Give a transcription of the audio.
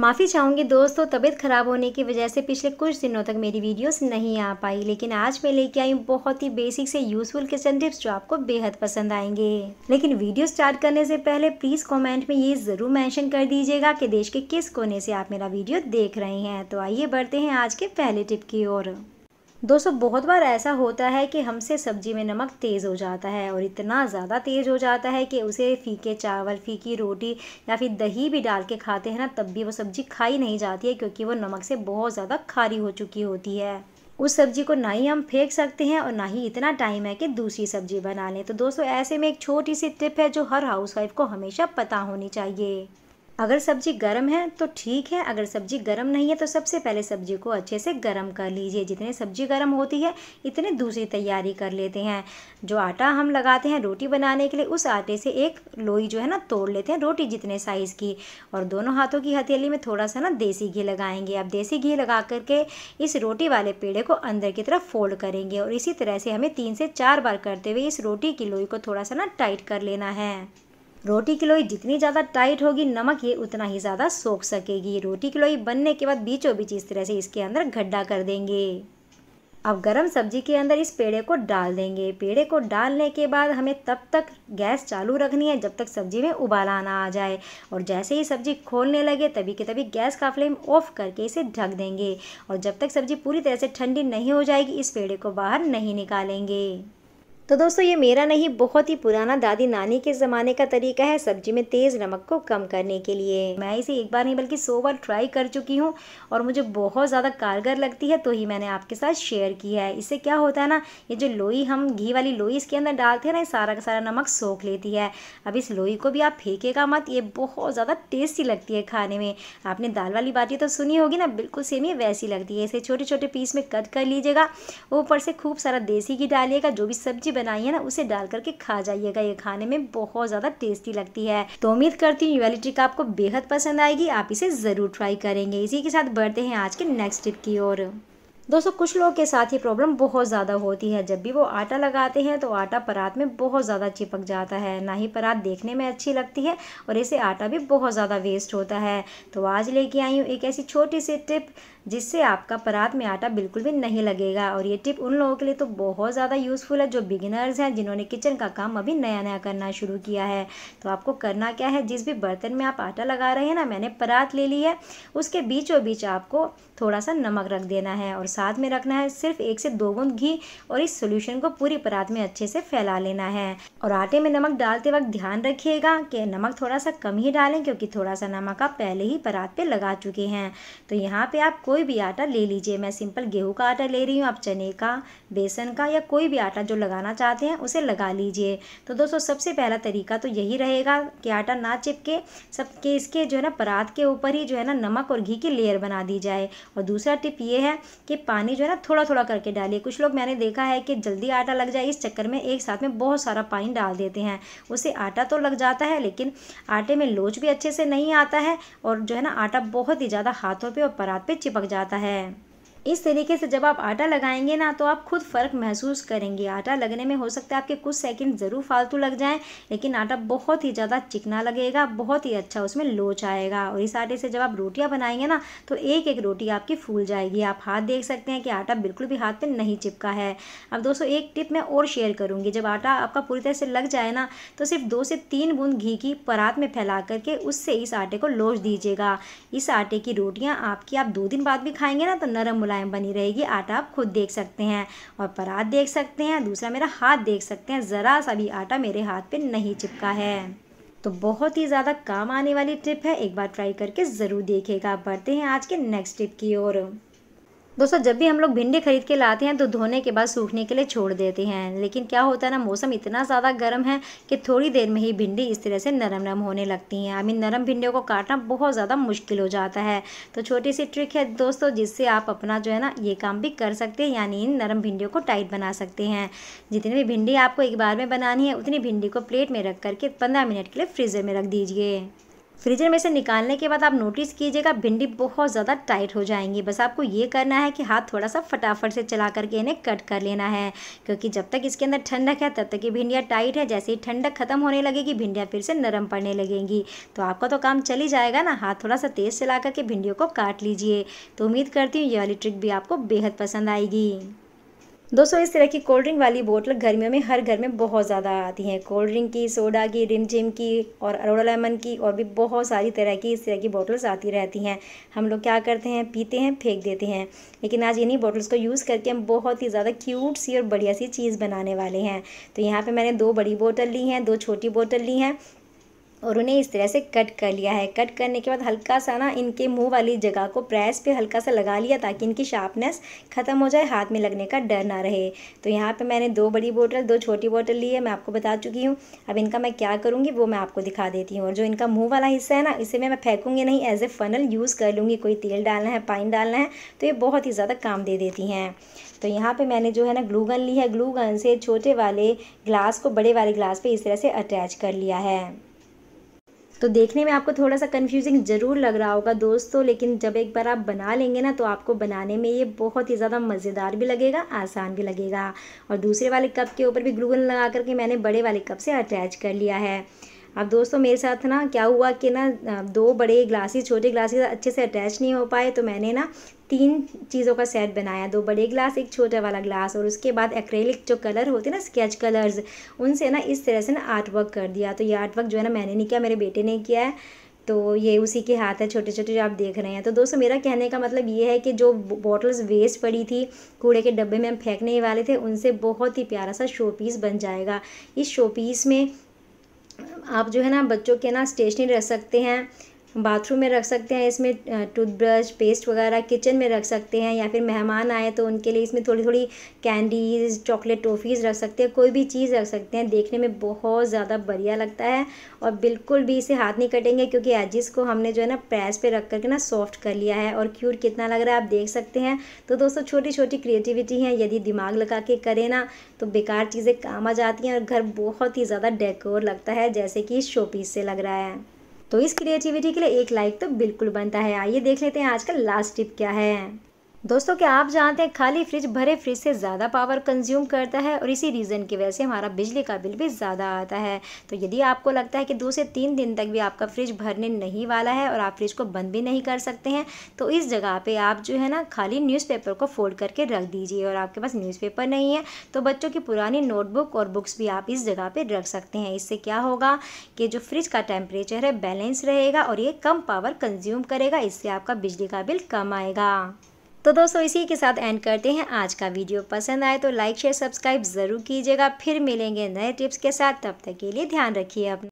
माफ़ी चाहूँगी दोस्तों तबीयत ख़राब होने की वजह से पिछले कुछ दिनों तक मेरी वीडियोस नहीं आ पाई लेकिन आज मैं लेके आई बहुत ही बेसिक से यूज़फुल किचन टिप्स जो आपको बेहद पसंद आएंगे लेकिन वीडियो स्टार्ट करने से पहले प्लीज़ कमेंट में ये ज़रूर मेंशन कर दीजिएगा कि देश के किस कोने से आप मेरा वीडियो देख रहे हैं तो आइए बढ़ते हैं आज के पहले टिप की ओर दोस्तों बहुत बार ऐसा होता है कि हमसे सब्जी में नमक तेज़ हो जाता है और इतना ज़्यादा तेज़ हो जाता है कि उसे फीके चावल फीकी रोटी या फिर दही भी डाल के खाते हैं ना तब भी वो सब्ज़ी खाई नहीं जाती है क्योंकि वो नमक से बहुत ज़्यादा खारी हो चुकी होती है उस सब्जी को ना ही हम फेंक सकते हैं और ना ही इतना टाइम है कि दूसरी सब्जी बना लें तो दोस्तों ऐसे में एक छोटी सी टिप है जो हर हाउसवाइफ को हमेशा पता होनी चाहिए अगर सब्जी गर्म है तो ठीक है अगर सब्जी गर्म नहीं है तो सबसे पहले सब्जी को अच्छे से गर्म कर लीजिए जितने सब्जी गर्म होती है इतने दूसरी तैयारी कर लेते हैं जो आटा हम लगाते हैं रोटी बनाने के लिए उस आटे से एक लोई जो है ना तोड़ लेते हैं रोटी जितने साइज़ की और दोनों हाथों की हथेली में थोड़ा सा ना देसी घी लगाएंगे अब देसी घी लगा करके इस रोटी वाले पेड़े को अंदर की तरफ फोल्ड करेंगे और इसी तरह से हमें तीन से चार बार करते हुए इस रोटी की लोई को थोड़ा सा ना टाइट कर लेना है रोटी की लोई जितनी ज़्यादा टाइट होगी नमक ये उतना ही ज़्यादा सोख सकेगी रोटी की लोई बनने के बाद बीचों बीच इस तरह से इसके अंदर गड्ढा कर देंगे अब गरम सब्जी के अंदर इस पेड़े को डाल देंगे पेड़े को डालने के बाद हमें तब तक गैस चालू रखनी है जब तक सब्जी में उबाल आना आ जाए और जैसे ही सब्जी खोलने लगे तभी के तभी गैस का फ्लेम ऑफ करके इसे ढक देंगे और जब तक सब्जी पूरी तरह से ठंडी नहीं हो जाएगी इस पेड़े को बाहर नहीं निकालेंगे तो दोस्तों ये मेरा नहीं बहुत ही पुराना दादी नानी के ज़माने का तरीका है सब्जी में तेज़ नमक को कम करने के लिए मैं इसे एक बार नहीं बल्कि सौ बार ट्राई कर चुकी हूँ और मुझे बहुत ज़्यादा कारगर लगती है तो ही मैंने आपके साथ शेयर की है इससे क्या होता है ना ये जो लोई हम घी वाली लोई इसके अंदर डालते हैं ना ये सारा का सारा नमक सोख लेती है अब इस लोई को भी आप फेंकेगा मत ये बहुत ज़्यादा टेस्टी लगती है खाने में आपने दाल वाली बाटी तो सुनी होगी ना बिल्कुल सेम ही वैसी लगती है इसे छोटे छोटे पीस में कट कर लीजिएगा ऊपर से खूब सारा देसी घी डालिएगा जो भी सब्जी बनाई है ना उसे डाल करके खा जाइएगा ये खाने में बहुत ज़्यादा टेस्टी लगती है तो उम्मीद करती हूँ वाली ट्रिक आपको बेहद पसंद आएगी आप इसे ज़रूर ट्राई करेंगे इसी के साथ बढ़ते हैं आज के नेक्स्ट ट्रिप की ओर दोस्तों कुछ लोगों के साथ ये प्रॉब्लम बहुत ज़्यादा होती है जब भी वो आटा लगाते हैं तो आटा परात में बहुत ज़्यादा चिपक जाता है ना ही परात देखने में अच्छी लगती है और इसे आटा भी बहुत ज़्यादा वेस्ट होता है तो आज लेके आई हूँ एक ऐसी छोटी सी टिप जिससे आपका परात में आटा बिल्कुल भी नहीं लगेगा और ये टिप उन लोगों के लिए तो बहुत ज़्यादा यूज़फुल है जो बिगिनर्स हैं जिन्होंने किचन का काम अभी नया नया करना शुरू किया है तो आपको करना क्या है जिस भी बर्तन में आप आटा लगा रहे हैं ना मैंने परात ले ली है उसके बीचों बीच आपको थोड़ा सा नमक रख देना है और साथ में रखना है सिर्फ एक से दो बूंद घी और इस सोल्यूशन को पूरी परात में अच्छे से फैला लेना है और आटे में नमक डालते वक्त ध्यान रखिएगा कि नमक थोड़ा सा कम ही डालें क्योंकि थोड़ा सा नमक आप पहले ही परात पे लगा चुके हैं तो यहाँ पे आप कोई भी आटा ले लीजिए मैं सिंपल गेहूँ का आटा ले रही हूँ आप चने का बेसन का या कोई भी आटा जो लगाना चाहते हैं उसे लगा लीजिए तो दोस्तों सबसे पहला तरीका तो यही रहेगा कि आटा ना चिपके सबके इसके जो है ना परात के ऊपर ही जो है ना नमक और घी की लेयर बना दी जाए और दूसरा टिप ये है कि पानी जो है ना थोड़ा थोड़ा करके डालिए कुछ लोग मैंने देखा है कि जल्दी आटा लग जाए इस चक्कर में एक साथ में बहुत सारा पानी डाल देते हैं उससे आटा तो लग जाता है लेकिन आटे में लोच भी अच्छे से नहीं आता है और जो है ना आटा बहुत ही ज़्यादा हाथों पर और परात पर चिपक जाता है इस तरीके से जब आप आटा लगाएंगे ना तो आप खुद फ़र्क महसूस करेंगे आटा लगने में हो सकता है आपके कुछ सेकंड ज़रूर फालतू लग जाएं लेकिन आटा बहुत ही ज़्यादा चिकना लगेगा बहुत ही अच्छा उसमें लोच आएगा और इस आटे से जब आप रोटियाँ बनाएंगे ना तो एक एक रोटी आपकी फूल जाएगी आप हाथ देख सकते हैं कि आटा बिल्कुल भी हाथ पर नहीं चिपका है अब दोस्तों एक टिप मैं और शेयर करूँगी जब आटा आपका पूरी तरह से लग जाए ना तो सिर्फ दो से तीन बूंद घी की परात में फैला करके उससे इस आटे को लोच दीजिएगा इस आटे की रोटियाँ आपकी आप दो दिन बाद भी खाएंगे ना तो नरम मुलायम लाइन बनी रहेगी आटा आप खुद देख सकते हैं और परात देख सकते हैं दूसरा मेरा हाथ देख सकते हैं ज़रा सा भी आटा मेरे हाथ पे नहीं चिपका है तो बहुत ही ज़्यादा काम आने वाली टिप है एक बार ट्राई करके ज़रूर देखिएगा बढ़ते हैं आज के नेक्स्ट टिप की ओर दोस्तों जब भी हम लोग भिंडी खरीद के लाते हैं तो धोने के बाद सूखने के लिए छोड़ देते हैं लेकिन क्या होता है ना मौसम इतना ज़्यादा गर्म है कि थोड़ी देर में ही भिंडी इस तरह से नरम नरम होने लगती हैं आई मीन नरम भिंडियों को काटना बहुत ज़्यादा मुश्किल हो जाता है तो छोटी सी ट्रिक है दोस्तों जिससे आप अपना जो है ना ये काम भी कर सकते हैं यानी इन नरम भिंडियों को टाइट बना सकते हैं जितनी भी भिंडी आपको एक बार में बनानी है उतनी भिंडी को प्लेट में रख करके पंद्रह मिनट के लिए फ्रीज़र में रख दीजिए फ्रीजर में से निकालने के बाद आप नोटिस कीजिएगा भिंडी बहुत ज़्यादा टाइट हो जाएंगी बस आपको ये करना है कि हाथ थोड़ा सा फटाफट से चला करके इन्हें कट कर लेना है क्योंकि जब तक इसके अंदर ठंडक है तब तक ये भिंडियाँ टाइट है जैसे ही ठंडक खत्म होने लगेगी भिंडियाँ फिर से नरम पड़ने लगेंगी तो आपका तो काम चली जाएगा ना हाथ थोड़ा सा तेज़ चला करके भिंडियों को काट लीजिए तो उम्मीद करती हूँ ये वाली ट्रिक भी आपको बेहद पसंद आएगी दोस्तों इस तरह की कोल्ड ड्रिंक वाली बोतल गर्मियों में हर घर में बहुत ज़्यादा आती हैं कोल्ड ड्रिंक की सोडा की रिम जिम की और अरोड़ा लेमन की और भी बहुत सारी तरह की इस तरह की बॉटल्स आती रहती हैं हम लोग क्या करते हैं पीते हैं फेंक देते हैं लेकिन आज इन्हीं बॉटल्स को यूज़ करके हम बहुत ही ज़्यादा क्यूट सी और बढ़िया सी चीज़ बनाने वाले हैं तो यहाँ पर मैंने दो बड़ी बोतल ली हैं दो छोटी बोतल ली हैं और उन्हें इस तरह से कट कर लिया है कट करने के बाद हल्का सा ना इनके मुंह वाली जगह को प्रेस पे हल्का सा लगा लिया ताकि इनकी शार्पनेस ख़त्म हो जाए हाथ में लगने का डर ना रहे तो यहाँ पे मैंने दो बड़ी बोतल दो छोटी बोतल ली है मैं आपको बता चुकी हूँ अब इनका मैं क्या करूँगी वो मैं आपको दिखा देती हूँ और जो इनका मुँह वाला हिस्सा है ना इसे मैं फेंकूँगी नहीं एज ए फनल यूज़ कर लूँगी कोई तेल डालना है पानी डालना है तो ये बहुत ही ज़्यादा काम दे देती हैं तो यहाँ पे मैंने जो है ना ग्लू गन ली है ग्लू गन से छोटे वाले ग्लास को बड़े वाले ग्लास पे इस तरह से अटैच कर लिया है तो देखने में आपको थोड़ा सा कन्फ्यूजिंग ज़रूर लग रहा होगा दोस्तों लेकिन जब एक बार आप बना लेंगे ना तो आपको बनाने में ये बहुत ही ज़्यादा मज़ेदार भी लगेगा आसान भी लगेगा और दूसरे वाले कप के ऊपर भी ग्लूगन लगा करके मैंने बड़े वाले कप से अटैच कर लिया है अब दोस्तों मेरे साथ ना क्या हुआ कि ना दो बड़े ग्लासेस छोटे ग्लासेस अच्छे से अटैच नहीं हो पाए तो मैंने ना तीन चीज़ों का सेट बनाया दो बड़े ग्लास एक छोटा वाला ग्लास और उसके बाद एक्रेलिक जो कलर होते हैं ना स्केच कलर्स उनसे ना इस तरह से ना आर्ट वर्क कर दिया तो ये आर्ट वर्क जो है ना मैंने नहीं किया मेरे बेटे ने किया है तो ये उसी के हाथ है छोटे छोटे जो आप देख रहे हैं तो दोस्तों मेरा कहने का मतलब ये है कि जो बॉटल्स वेस्ट पड़ी थी कूड़े के डब्बे में हम फेंकने वाले थे उनसे बहुत ही प्यारा सा शो पीस बन जाएगा इस शो पीस में आप जो है ना बच्चों के ना स्टेशनरी रख सकते हैं बाथरूम में रख सकते हैं इसमें टूथब्रश पेस्ट वगैरह किचन में रख सकते हैं या फिर मेहमान आए तो उनके लिए इसमें थोड़ी थोड़ी कैंडीज़ चॉकलेट टॉफ़ीज़ रख सकते हैं कोई भी चीज़ रख सकते हैं देखने में बहुत ज़्यादा बढ़िया लगता है और बिल्कुल भी इसे हाथ नहीं कटेंगे क्योंकि एजिस को हमने जो है ना प्रेस पर रख करके ना सॉफ्ट कर लिया है और क्यूट कितना लग रहा है आप देख सकते हैं तो दोस्तों छोटी छोटी क्रिएटिविटी हैं यदि दिमाग लगा के करें ना तो बेकार चीज़ें काम आ जाती हैं और घर बहुत ही ज़्यादा डेकोर लगता है जैसे कि शोपीस से लग रहा है तो इस क्रिएटिविटी के लिए एक लाइक तो बिल्कुल बनता है आइए देख लेते हैं आज का लास्ट टिप क्या है दोस्तों क्या आप जानते हैं खाली फ्रिज भरे फ्रिज से ज़्यादा पावर कंज्यूम करता है और इसी रीज़न की वजह से हमारा बिजली का बिल भी ज़्यादा आता है तो यदि आपको लगता है कि दो से तीन दिन तक भी आपका फ्रिज भरने नहीं वाला है और आप फ्रिज को बंद भी नहीं कर सकते हैं तो इस जगह पर आप जो है ना खाली न्यूज़पेपर को फोल्ड करके रख दीजिए और आपके पास न्यूज़पेपर नहीं है तो बच्चों की पुरानी नोटबुक और बुक्स भी आप इस जगह पर रख सकते हैं इससे क्या होगा कि जो फ्रिज का टेम्परेचर है बैलेंस रहेगा और ये कम पावर कंज्यूम करेगा इससे आपका बिजली का बिल कम आएगा तो दोस्तों इसी के साथ एंड करते हैं आज का वीडियो पसंद आए तो लाइक शेयर सब्सक्राइब ज़रूर कीजिएगा फिर मिलेंगे नए टिप्स के साथ तब तक के लिए ध्यान रखिए अपना